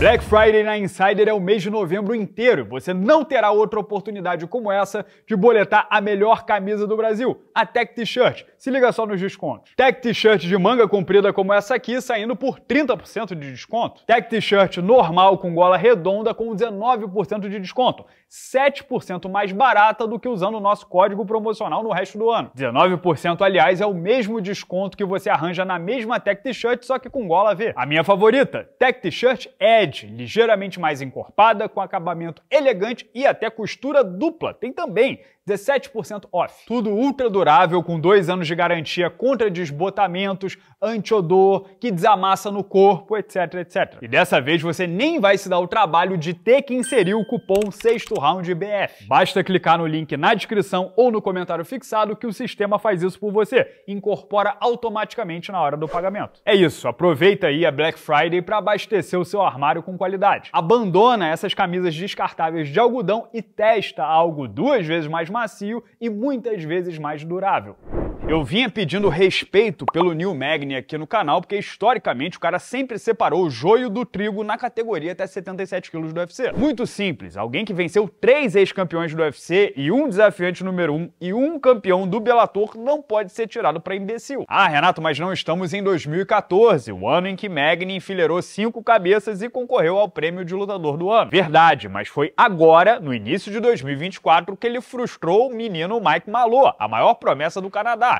Black Friday na Insider é o mês de novembro inteiro. Você não terá outra oportunidade como essa de boletar a melhor camisa do Brasil, a Tech T-Shirt. Se liga só nos descontos. Tech T-Shirt de manga comprida como essa aqui, saindo por 30% de desconto. Tech T-Shirt normal com gola redonda com 19% de desconto. 7% mais barata do que usando o nosso código promocional no resto do ano. 19%, aliás, é o mesmo desconto que você arranja na mesma Tech T-Shirt, só que com gola V. A minha favorita, Tech T-Shirt Edge ligeiramente mais encorpada, com acabamento elegante e até costura dupla. Tem também 17% off. Tudo ultra durável, com dois anos de garantia contra desbotamentos, antiodor, que desamassa no corpo, etc, etc. E dessa vez você nem vai se dar o trabalho de ter que inserir o cupom sexto round BF. Basta clicar no link na descrição ou no comentário fixado que o sistema faz isso por você, incorpora automaticamente na hora do pagamento. É isso, aproveita aí a Black Friday para abastecer o seu armário com qualidade. Abandona essas camisas descartáveis de algodão e testa algo duas vezes mais macio e muitas vezes mais durável. Eu vinha pedindo respeito pelo Neil Magny aqui no canal, porque historicamente o cara sempre separou o joio do trigo na categoria até 77 quilos do UFC. Muito simples, alguém que venceu três ex-campeões do UFC e um desafiante número um e um campeão do Bellator não pode ser tirado para imbecil. Ah, Renato, mas não estamos em 2014, o ano em que Magny enfileirou cinco cabeças e concorreu ao prêmio de lutador do ano. Verdade, mas foi agora, no início de 2024, que ele frustrou o menino Mike Malot, a maior promessa do Canadá.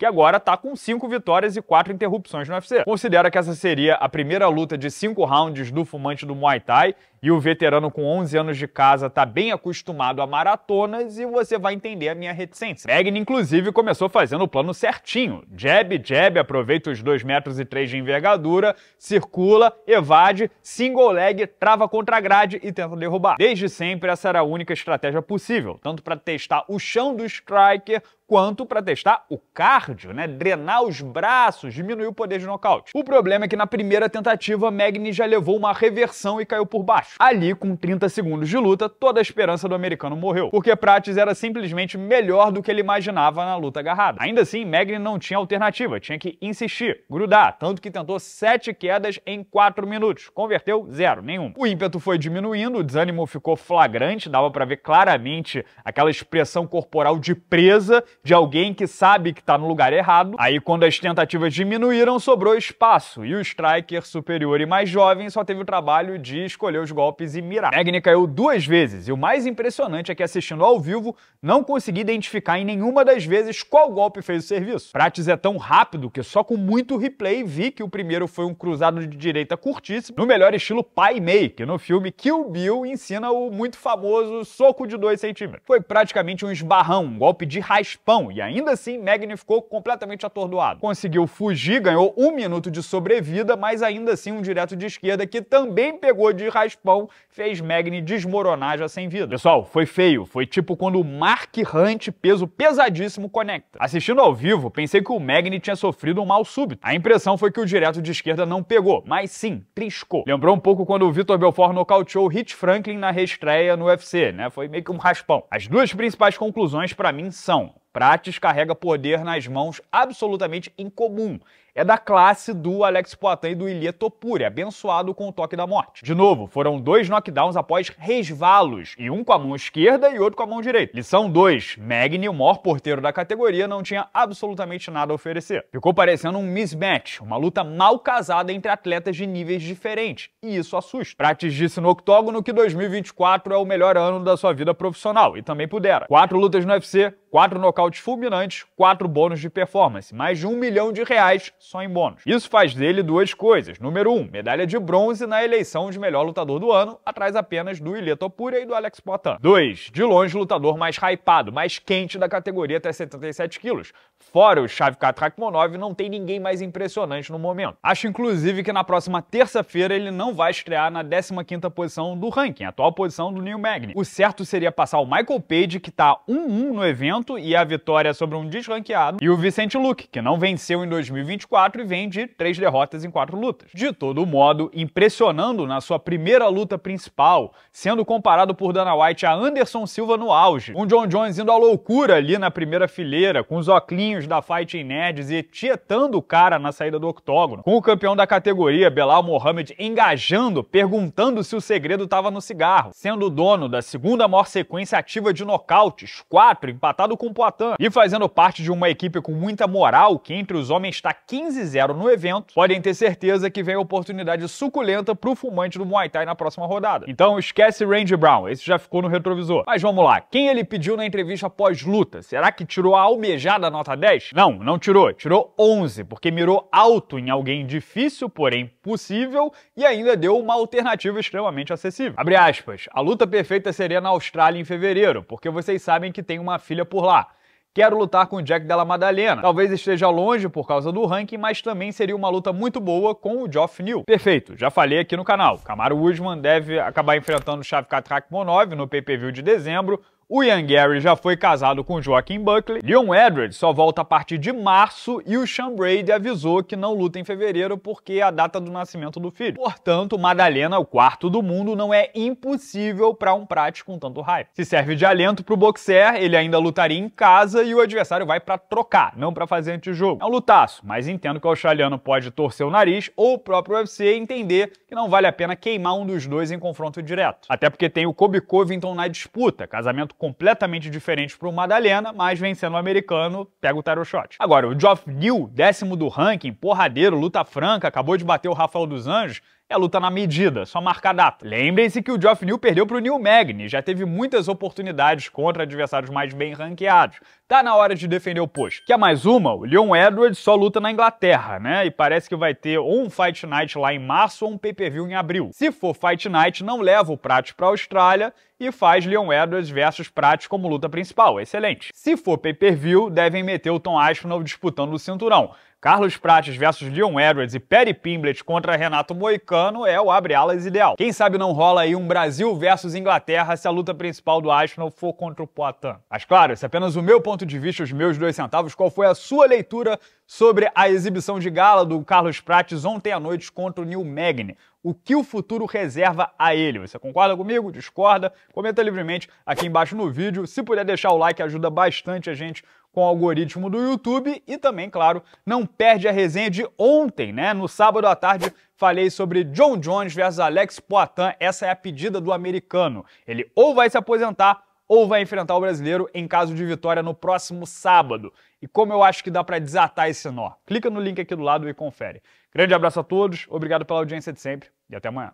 que agora está com 5 vitórias e 4 interrupções no UFC. Considera que essa seria a primeira luta de 5 rounds do fumante do Muay Thai e o veterano com 11 anos de casa está bem acostumado a maratonas e você vai entender a minha reticência. Magni, inclusive, começou fazendo o plano certinho. Jab, jab, aproveita os 2 metros e três de envergadura, circula, evade, single leg, trava contra a grade e tenta derrubar. Desde sempre, essa era a única estratégia possível, tanto para testar o chão do striker quanto para testar o carro cardio, né? Drenar os braços, diminuir o poder de nocaute. O problema é que na primeira tentativa, Magni já levou uma reversão e caiu por baixo. Ali, com 30 segundos de luta, toda a esperança do americano morreu, porque Prates era simplesmente melhor do que ele imaginava na luta agarrada. Ainda assim, Magni não tinha alternativa, tinha que insistir, grudar, tanto que tentou sete quedas em quatro minutos. Converteu zero, nenhum. O ímpeto foi diminuindo, o desânimo ficou flagrante, dava para ver claramente aquela expressão corporal de presa de alguém que sabe que tá no lugar lugar errado. Aí, quando as tentativas diminuíram, sobrou espaço e o striker superior e mais jovem só teve o trabalho de escolher os golpes e mirar. Magni caiu duas vezes e o mais impressionante é que assistindo ao vivo não consegui identificar em nenhuma das vezes qual golpe fez o serviço. Prates é tão rápido que só com muito replay vi que o primeiro foi um cruzado de direita curtíssimo, no melhor estilo Pai Mei, que no filme Kill Bill ensina o muito famoso soco de 2 centímetros. Foi praticamente um esbarrão, um golpe de raspão e ainda assim Magni ficou completamente atordoado. Conseguiu fugir, ganhou um minuto de sobrevida, mas ainda assim um direto de esquerda que também pegou de raspão, fez Magni desmoronar já sem vida. Pessoal, foi feio. Foi tipo quando o Mark Hunt, peso pesadíssimo, conecta. Assistindo ao vivo, pensei que o Magni tinha sofrido um mal súbito. A impressão foi que o direto de esquerda não pegou, mas sim, triscou. Lembrou um pouco quando o Vitor Belfort nocauteou o Hit Franklin na reestreia no UFC, né? Foi meio que um raspão. As duas principais conclusões para mim são: Prates carrega poder nas mãos absolutamente incomum é da classe do Alex Poitin e do Ilia Topuri, abençoado com o toque da morte. De novo, foram dois knockdowns após resvalos, e um com a mão esquerda e outro com a mão direita. Lição 2, Magni, o maior porteiro da categoria, não tinha absolutamente nada a oferecer. Ficou parecendo um mismatch, uma luta mal casada entre atletas de níveis diferentes, e isso assusta. Prates disse no octógono que 2024 é o melhor ano da sua vida profissional, e também pudera. Quatro lutas no UFC, quatro nocautes fulminantes, quatro bônus de performance, mais de um milhão de reais só em bônus. Isso faz dele duas coisas. Número um, medalha de bronze na eleição de melhor lutador do ano, atrás apenas do Ilia Topuria e do Alex Potan. 2. De longe, lutador mais hypado, mais quente da categoria até 77 quilos. Fora o Shavkat Rakhmonov, não tem ninguém mais impressionante no momento. Acho, inclusive, que na próxima terça-feira ele não vai estrear na 15ª posição do ranking, atual posição do Neil Magny. O certo seria passar o Michael Page, que tá 1-1 no evento, e a vitória sobre um desranqueado, e o Vicente Luke, que não venceu em 2024, 4 e vem de 3 derrotas em 4 lutas. De todo modo, impressionando na sua primeira luta principal, sendo comparado por Dana White a Anderson Silva no auge, com John Jones indo à loucura ali na primeira fileira, com os oclinhos da Fighting Nerds e tietando o cara na saída do octógono, com o campeão da categoria, Belal Mohamed, engajando, perguntando se o segredo estava no cigarro, sendo o dono da segunda maior sequência ativa de nocautes, 4, empatado com Poitin, e fazendo parte de uma equipe com muita moral, que entre os homens está 15 15-0 no evento, podem ter certeza que vem oportunidade suculenta pro fumante do Muay Thai na próxima rodada. Então esquece Randy Brown, esse já ficou no retrovisor. Mas vamos lá, quem ele pediu na entrevista pós-luta? Será que tirou a almejada nota 10? Não, não tirou, tirou 11, porque mirou alto em alguém difícil, porém possível, e ainda deu uma alternativa extremamente acessível. Abre aspas, a luta perfeita seria na Austrália em fevereiro, porque vocês sabem que tem uma filha por lá. Quero lutar com o Jack Della Madalena. Talvez esteja longe por causa do ranking, mas também seria uma luta muito boa com o Geoff New. Perfeito, já falei aqui no canal. Camaro Usman deve acabar enfrentando o Shavkat Rakhmonov no pay-per-view de dezembro. O Ian Gary já foi casado com Joaquim Buckley. Leon Edwards só volta a partir de março e o Sean Brady avisou que não luta em fevereiro porque é a data do nascimento do filho. Portanto, Madalena, o quarto do mundo, não é impossível para um prático com tanto hype. Se serve de alento para o boxer, ele ainda lutaria em casa e o adversário vai para trocar, não para fazer antijogo. É um lutaço, mas entendo que o australiano pode torcer o nariz ou o próprio UFC entender que não vale a pena queimar um dos dois em confronto direto. Até porque tem o Kobe Covington na disputa, casamento completamente diferente para o Madalena, mas vencendo o americano, pega o tarot shot. Agora, o Geoff New, décimo do ranking, porradeiro, luta franca, acabou de bater o Rafael dos Anjos, é luta na medida, só a data. Lembrem-se que o Geoff New perdeu para o Neil Magny, já teve muitas oportunidades contra adversários mais bem ranqueados. Tá na hora de defender o posto. Quer mais uma? O Leon Edwards só luta na Inglaterra, né? E parece que vai ter ou um Fight Night lá em março ou um pay-per-view em abril. Se for Fight Night, não leva o prato para a Austrália e faz Leon Edwards versus prato como luta principal. Excelente. Se for pay-per-view, devem meter o Tom Aspinall disputando o cinturão. Carlos Prates versus Leon Edwards e Perry Pimblett contra Renato Moicano é o abre alas ideal. Quem sabe não rola aí um Brasil versus Inglaterra se a luta principal do Arsenal for contra o Poitin. Mas claro, esse é apenas o meu ponto de vista, os meus dois centavos. Qual foi a sua leitura sobre a exibição de gala do Carlos Prates ontem à noite contra o Neil Magny? o que o futuro reserva a ele. Você concorda comigo? Discorda? Comenta livremente aqui embaixo no vídeo. Se puder deixar o like, ajuda bastante a gente com o algoritmo do YouTube e também, claro, não perde a resenha de ontem, né? No sábado à tarde falei sobre John Jones versus Alex Poitin. Essa é a pedida do americano. Ele ou vai se aposentar ou vai enfrentar o brasileiro em caso de vitória no próximo sábado. E como eu acho que dá para desatar esse nó? Clica no link aqui do lado e confere. Grande abraço a todos, obrigado pela audiência de sempre e até amanhã.